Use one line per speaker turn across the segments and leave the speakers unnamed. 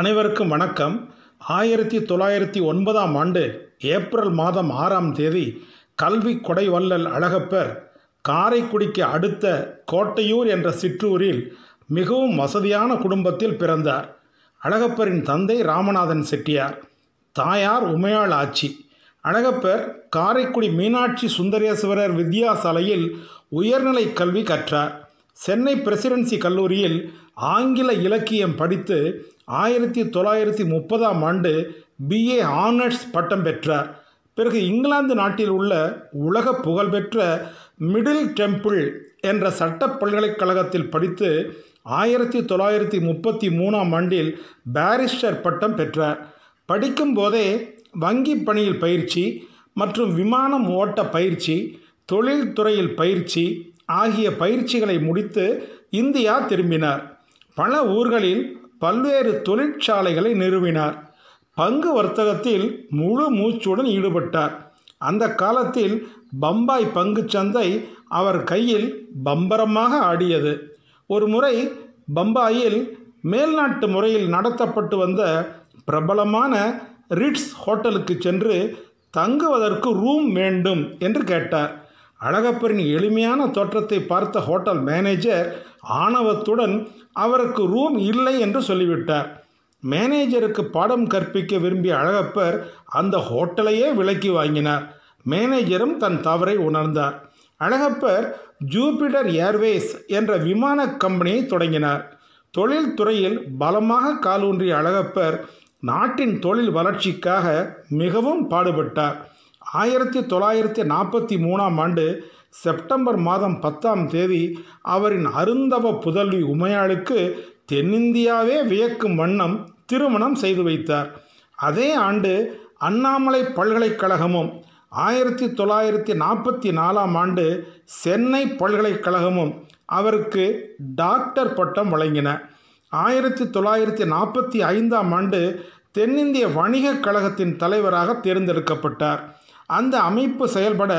அனைவருக்கும் வணக்கம் ஆயிரத்தி தொள்ளாயிரத்தி ஒன்பதாம் ஆண்டு ஏப்ரல் மாதம் ஆறாம் தேதி கல்வி கொடைவல்லல் அழகப்பர் காரைக்குடிக்கு அடுத்த கோட்டையூர் என்ற சிற்றூரில் மிகவும் வசதியான குடும்பத்தில் பிறந்தார் அழகப்பரின் தந்தை ராமநாதன் செட்டியார் தாயார் உமையாள் ஆட்சி அழகப்பர் காரைக்குடி மீனாட்சி சுந்தரேஸ்வரர் வித்யாசாலையில் உயர்நிலை கல்வி கற்றார் சென்னை பிரசிடென்சி கல்லூரியில் ஆங்கில இலக்கியம் படித்து ஆயிரத்தி தொள்ளாயிரத்தி முப்பதாம் ஆண்டு பிஏ ஆனர்ஸ் பட்டம் பெற்றார் பிறகு இங்கிலாந்து நாட்டில் உள்ள உலக புகழ்பெற்ற மிடில் டெம்பிள் என்ற சட்ட பல்கலைக்கழகத்தில் படித்து ஆயிரத்தி தொள்ளாயிரத்தி முப்பத்தி மூணாம் ஆண்டில் பாரிஸ்டர் பட்டம் பெற்றார் படிக்கும் போதே வங்கி பணியில் பயிற்சி மற்றும் விமானம் ஓட்ட பயிற்சி தொழில்துறையில் பயிற்சி ஆகிய பயிற்சிகளை முடித்து இந்தியா திரும்பினார் பல ஊர்களில் பல்வேறு தொழிற்சாலைகளை நிறுவினார் பங்கு வர்த்தகத்தில் முழு மூச்சுடன் ஈடுபட்டார் அந்த காலத்தில் பம்பாய் பங்கு சந்தை அவர் கையில் பம்பரமாக ஆடியது ஒரு முறை பம்பாயில் மேல்நாட்டு முறையில் நடத்தப்பட்டு வந்த பிரபலமான ரிட்ஸ் ஹோட்டலுக்கு சென்று தங்குவதற்கு ரூம் வேண்டும் என்று கேட்டார் அழகப்பரின் எளிமையான தோற்றத்தை பார்த்த ஹோட்டல் மேனேஜர் ஆணவத்துடன் அவருக்கு ரூம் இல்லை என்று சொல்லிவிட்டார் மேனேஜருக்கு பாடம் கற்பிக்க விரும்பிய அழகப்பர் அந்த ஹோட்டலையே விலக்கி வாங்கினார் மேனேஜரும் தன் தவறை உணர்ந்தார் அழகப்பர் ஜூபிடர் ஏர்வேஸ் என்ற விமான கம்பெனியை தொடங்கினார் தொழில்துறையில் பலமாக காலூன்றிய அழகப்பர் நாட்டின் தொழில் வளர்ச்சிக்காக மிகவும் பாடுபட்டார் ஆயிரத்தி தொள்ளாயிரத்தி நாற்பத்தி மூணாம் ஆண்டு செப்டம்பர் மாதம் பத்தாம் தேதி அவரின் அருந்தவ புதல்வி உமையாளுக்கு தென்னிந்தியாவே வியக்கும் வண்ணம் திருமணம் செய்து வைத்தார் அதே ஆண்டு அண்ணாமலை பல்கலைக்கழகமும் ஆயிரத்தி தொள்ளாயிரத்தி நாற்பத்தி நாலாம் ஆண்டு சென்னை பல்கலைக்கழகமும் அவருக்கு டாக்டர் பட்டம் வழங்கின ஆயிரத்தி தொள்ளாயிரத்தி நாற்பத்தி ஐந்தாம் ஆண்டு தென்னிந்திய வணிகக் கழகத்தின் தலைவராக தேர்ந்தெடுக்கப்பட்டார் அந்த அமைப்பு செயல்பட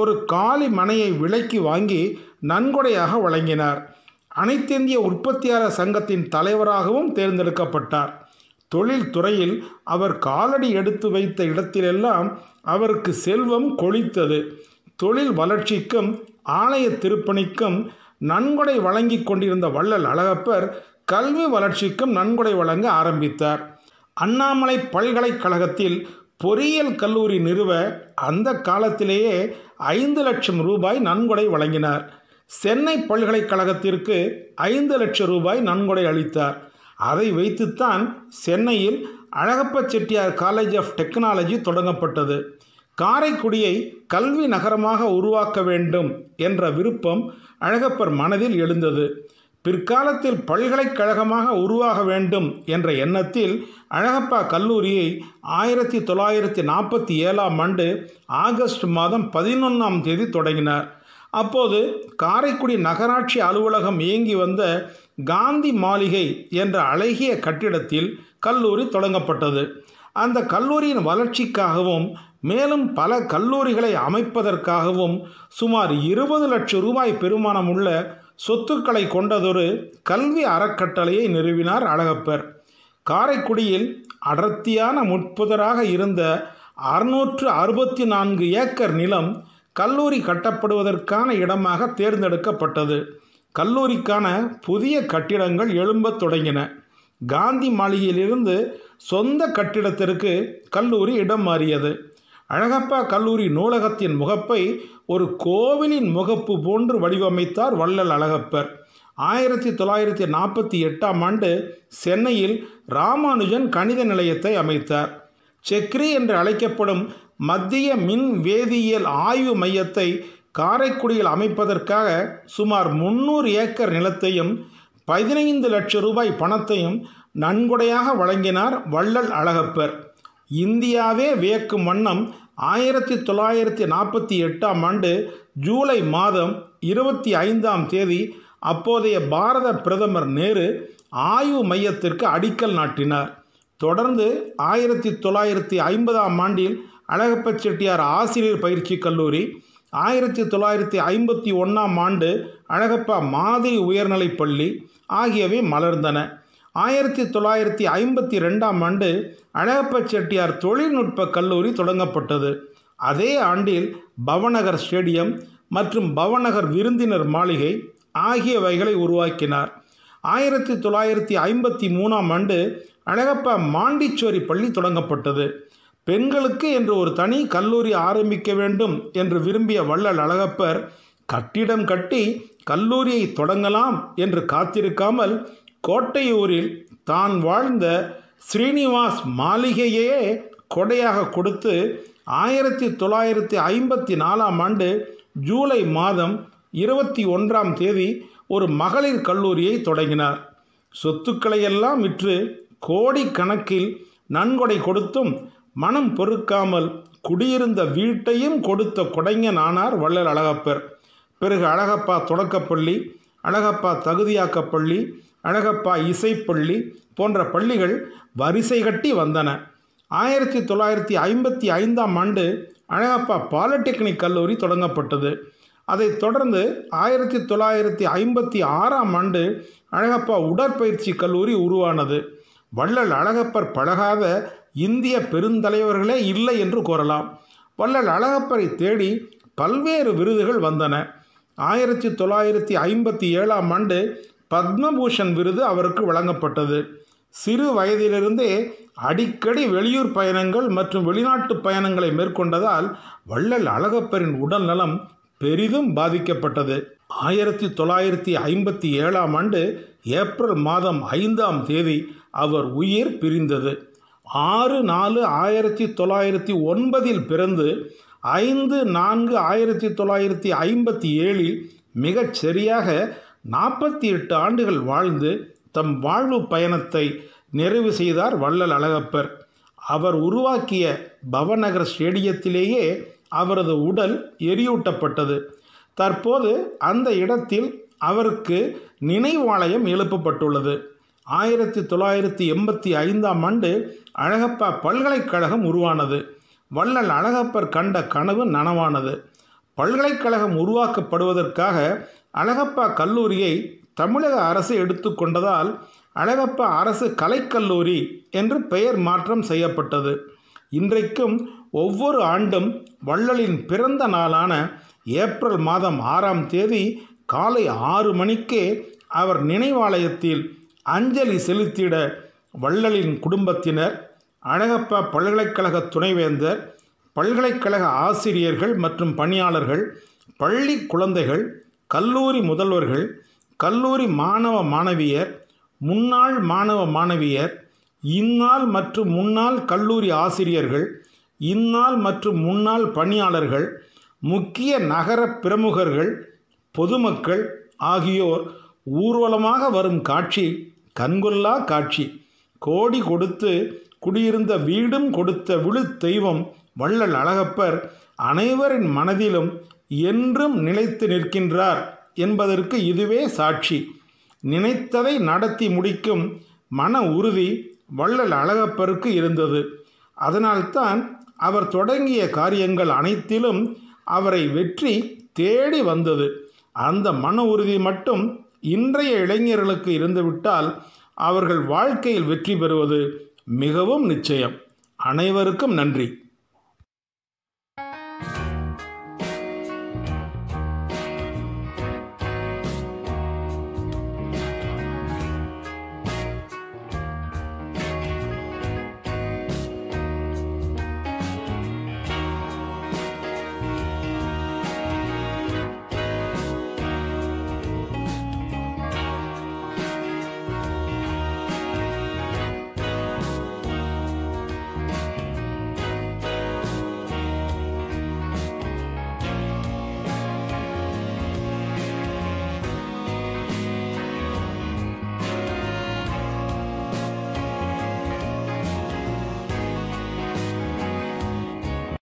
ஒரு காலி மனையை விலைக்கு வாங்கி நன்கொடையாக வழங்கினார் அனைத்திந்திய உற்பத்தியாளர் சங்கத்தின் தலைவராகவும் தேர்ந்தெடுக்கப்பட்டார் தொழில்துறையில் அவர் காலடி எடுத்து வைத்த இடத்திலெல்லாம் அவருக்கு செல்வம் கொழித்தது தொழில் வளர்ச்சிக்கும் ஆலய திருப்பணிக்கும் நன்கொடை வழங்கி கொண்டிருந்த வள்ளல் அழகப்பர் கல்வி வளர்ச்சிக்கும் நன்கொடை வழங்க ஆரம்பித்தார் அண்ணாமலை பல்கலைக்கழகத்தில் பொறியியல் கல்லூரி நிறுவ அந்த காலத்திலேயே ஐந்து லட்சம் ரூபாய் நன்கொடை வழங்கினார் சென்னை பல்கலைக்கழகத்திற்கு ஐந்து லட்சம் ரூபாய் நன்கொடை அளித்தார் அதை வைத்துத்தான் சென்னையில் Alagappa Chettiar college of technology தொடங்கப்பட்டது காரைக்குடியை கல்வி நகரமாக உருவாக்க வேண்டும் என்ற விருப்பம் அழகப்பர் மனதில் எழுந்தது பிற்காலத்தில் பல்கலைக்கழகமாக உருவாக வேண்டும் என்ற எண்ணத்தில் அழகப்பா கல்லூரியை ஆயிரத்தி தொள்ளாயிரத்தி நாற்பத்தி ஏழாம் ஆண்டு ஆகஸ்ட் மாதம் பதினொன்றாம் தேதி தொடங்கினார் அப்போது காரைக்குடி நகராட்சி அலுவலகம் இயங்கி வந்த காந்தி மாளிகை என்ற அழகிய கட்டிடத்தில் கல்லூரி தொடங்கப்பட்டது அந்த கல்லூரியின் வளர்ச்சிக்காகவும் மேலும் பல கல்லூரிகளை அமைப்பதற்காகவும் சுமார் இருபது லட்சம் ரூபாய் பெருமானமுள்ள சொத்துக்களை கொண்டதொரு கல்வி அறக்கட்டளையை நிறுவினார் அழகப்பர் காரைக்குடியில் அடர்த்தியான முட்புதராக இருந்த அறுநூற்று அறுபத்தி நான்கு ஏக்கர் நிலம் கல்லூரி கட்டப்படுவதற்கான இடமாக தேர்ந்தெடுக்கப்பட்டது கல்லூரிக்கான புதிய கட்டிடங்கள் எழும்பத் தொடங்கின காந்தி மாளிகையிலிருந்து சொந்த கட்டிடத்திற்கு கல்லூரி இடம் மாறியது அழகப்பா கல்லூரி நூலகத்தின் முகப்பை ஒரு கோவிலின் முகப்பு போன்று வடிவமைத்தார் வள்ளல் அழகப்பர் ஆயிரத்தி தொள்ளாயிரத்தி நாற்பத்தி எட்டாம் ஆண்டு சென்னையில் ராமானுஜன் கணித நிலையத்தை அமைத்தார் செக்ரி என்று அழைக்கப்படும் மத்திய மின் வேதியியல் ஆய்வு மையத்தை காரைக்குடியில் அமைப்பதற்காக சுமார் முன்னூறு ஏக்கர் நிலத்தையும் பதினைந்து லட்சம் ரூபாய் பணத்தையும் நன்கொடையாக வழங்கினார் வள்ளல் அழகப்பர் இந்தியாவே வியக்கும் வண்ணம் ஆயிரத்தி தொள்ளாயிரத்தி நாற்பத்தி எட்டாம் ஆண்டு ஜூலை மாதம் இருபத்தி ஐந்தாம் தேதி அப்போதைய பாரத பிரதமர் நேரு ஆய்வு மையத்திற்கு அடிக்கல் நாட்டினார் தொடர்ந்து ஆயிரத்தி தொள்ளாயிரத்தி ஐம்பதாம் ஆண்டில் அழகப்ப செட்டியார் ஆசிரியர் பயிற்சி கல்லூரி ஆயிரத்தி தொள்ளாயிரத்தி ஐம்பத்தி ஒன்றாம் ஆண்டு அழகப்பா மாதிரி உயர்நிலைப் பள்ளி ஆகியவை மலர்ந்தன ஆயிரத்தி தொள்ளாயிரத்தி ஐம்பத்தி ரெண்டாம் ஆண்டு அழகப்ப செட்டியார் தொழில்நுட்ப கல்லூரி தொடங்கப்பட்டது அதே ஆண்டில் பவநகர் ஸ்டேடியம் மற்றும் பவநகர் விருந்தினர் மாளிகை ஆகியவைகளை உருவாக்கினார் ஆயிரத்தி தொள்ளாயிரத்தி ஐம்பத்தி மூணாம் ஆண்டு அழகப்ப மாண்டிச்சோரி பள்ளி தொடங்கப்பட்டது பெண்களுக்கு என்று ஒரு தனி கல்லூரி ஆரம்பிக்க வேண்டும் என்று விரும்பிய வள்ளல் அழகப்பர் கட்டிடம் கட்டி கல்லூரியை தொடங்கலாம் என்று காத்திருக்காமல் கோட்டையூரில் தான் வாழ்ந்த ஸ்ரீனிவாஸ் மாளிகையையே கொடையாக கொடுத்து ஆயிரத்தி தொள்ளாயிரத்தி ஐம்பத்தி நாலாம் ஆண்டு ஜூலை மாதம் இருபத்தி ஒன்றாம் தேதி ஒரு மகளிர் கல்லூரியை தொடங்கினார் சொத்துக்களையெல்லாம் விற்று கோடி கணக்கில் நன்கொடை கொடுத்தும் மனம் பொறுக்காமல் குடியிருந்த வீட்டையும் கொடுத்த கொடைஞன் ஆனார் வள்ளல் அழகப்பர் பிறகு அழகப்பா தொடக்கப்பள்ளி அழகப்பா தகுதியாக்கப்பள்ளி அழகப்பா இசைப்பள்ளி போன்ற பள்ளிகள் வரிசை கட்டி வந்தன ஆயிரத்தி தொள்ளாயிரத்தி ஐம்பத்தி ஐந்தாம் ஆண்டு அழகப்பா பாலிடெக்னிக் கல்லூரி தொடங்கப்பட்டது அதைத் தொடர்ந்து ஆயிரத்தி தொள்ளாயிரத்தி ஐம்பத்தி ஆறாம் ஆண்டு அழகப்பா உடற்பயிற்சி கல்லூரி உருவானது வள்ளல் அழகப்பர் பழகாத இந்திய பெருந்தலைவர்களே இல்லை என்று கூறலாம் வள்ளல் அழகப்பரை தேடி பல்வேறு விருதுகள் வந்தன ஆயிரத்தி தொள்ளாயிரத்தி ஐம்பத்தி ஏழாம் ஆண்டு பத்மபூஷன் விருது அவருக்கு வழங்கப்பட்டது சிறு வயதிலிருந்தே அடிக்கடி வெளியூர் பயணங்கள் மற்றும் வெளிநாட்டு பயணங்களை மேற்கொண்டதால் வள்ளல் அழகப்பரின் உடல் நலம் பெரிதும் பாதிக்கப்பட்டது ஆயிரத்தி தொள்ளாயிரத்தி ஐம்பத்தி ஏழாம் ஆண்டு ஏப்ரல் மாதம் ஐந்தாம் தேதி அவர் உயிர் பிரிந்தது ஆறு நாலு ஆயிரத்தி தொள்ளாயிரத்தி ஒன்பதில் பிறந்து ஐந்து நான்கு ஆயிரத்தி தொள்ளாயிரத்தி ஐம்பத்தி ஏழில் மிகச் சரியாக நாற்பத்தி எட்டு ஆண்டுகள் வாழ்ந்து தம் வாழ்வு பயணத்தை நிறைவு செய்தார் வள்ளல் அழகப்பர் அவர் உருவாக்கிய பவநகர் ஸ்டேடியத்திலேயே அவரது உடல் எரியூட்டப்பட்டது தற்போது அந்த இடத்தில் அவருக்கு நினைவாலயம் எழுப்பப்பட்டுள்ளது ஆயிரத்தி தொள்ளாயிரத்தி எண்பத்தி ஐந்தாம் ஆண்டு அழகப்பா பல்கலைக்கழகம் உருவானது வள்ளல் அழகப்பர் கண்ட கனவு நனவானது பல்கலைக்கழகம் உருவாக்கப்படுவதற்காக அழகப்பா கல்லூரியை தமிழக அரசு எடுத்துக்கொண்டதால் அழகப்பா அரசு கலைக்கல்லூரி என்று பெயர் மாற்றம் செய்யப்பட்டது இன்றைக்கும் ஒவ்வொரு ஆண்டும் வள்ளலின் பிறந்த நாளான ஏப்ரல் மாதம் ஆறாம் தேதி காலை ஆறு மணிக்கே அவர் நினைவாலயத்தில் அஞ்சலி செலுத்திட வள்ளலின் குடும்பத்தினர் அழகப்பா பல்கலைக்கழக துணைவேந்தர் பல்கலைக்கழக ஆசிரியர்கள் மற்றும் பணியாளர்கள் பள்ளி குழந்தைகள் கல்லூரி முதல்வர்கள் கல்லூரி மாணவ மாணவியர் முன்னாள் மாணவ மாணவியர் இந்நாள் மற்றும் முன்னாள் கல்லூரி ஆசிரியர்கள் இந்நாள் மற்றும் முன்னாள் பணியாளர்கள் முக்கிய நகர பிரமுகர்கள் பொதுமக்கள் ஆகியோர் ஊர்வலமாக வரும் காட்சி கண்கொல்லா காட்சி கோடி கொடுத்து குடியிருந்த வீடும் கொடுத்த விழு தெய்வம் வள்ளல் அழகப்பர் அனைவரின் மனதிலும் என்றும் நிலைத்து நிற்கின்றார் என்பதற்கு இதுவே சாட்சி நினைத்ததை நடத்தி முடிக்கும் மன உறுதி வள்ளல் அழகப்பருக்கு இருந்தது அதனால்தான் அவர் தொடங்கிய காரியங்கள் அனைத்திலும் அவரை வெற்றி தேடி வந்தது அந்த மன உறுதி மட்டும் இன்றைய இளைஞர்களுக்கு இருந்துவிட்டால் அவர்கள் வாழ்க்கையில் வெற்றி பெறுவது மிகவும் நிச்சயம் அனைவருக்கும் நன்றி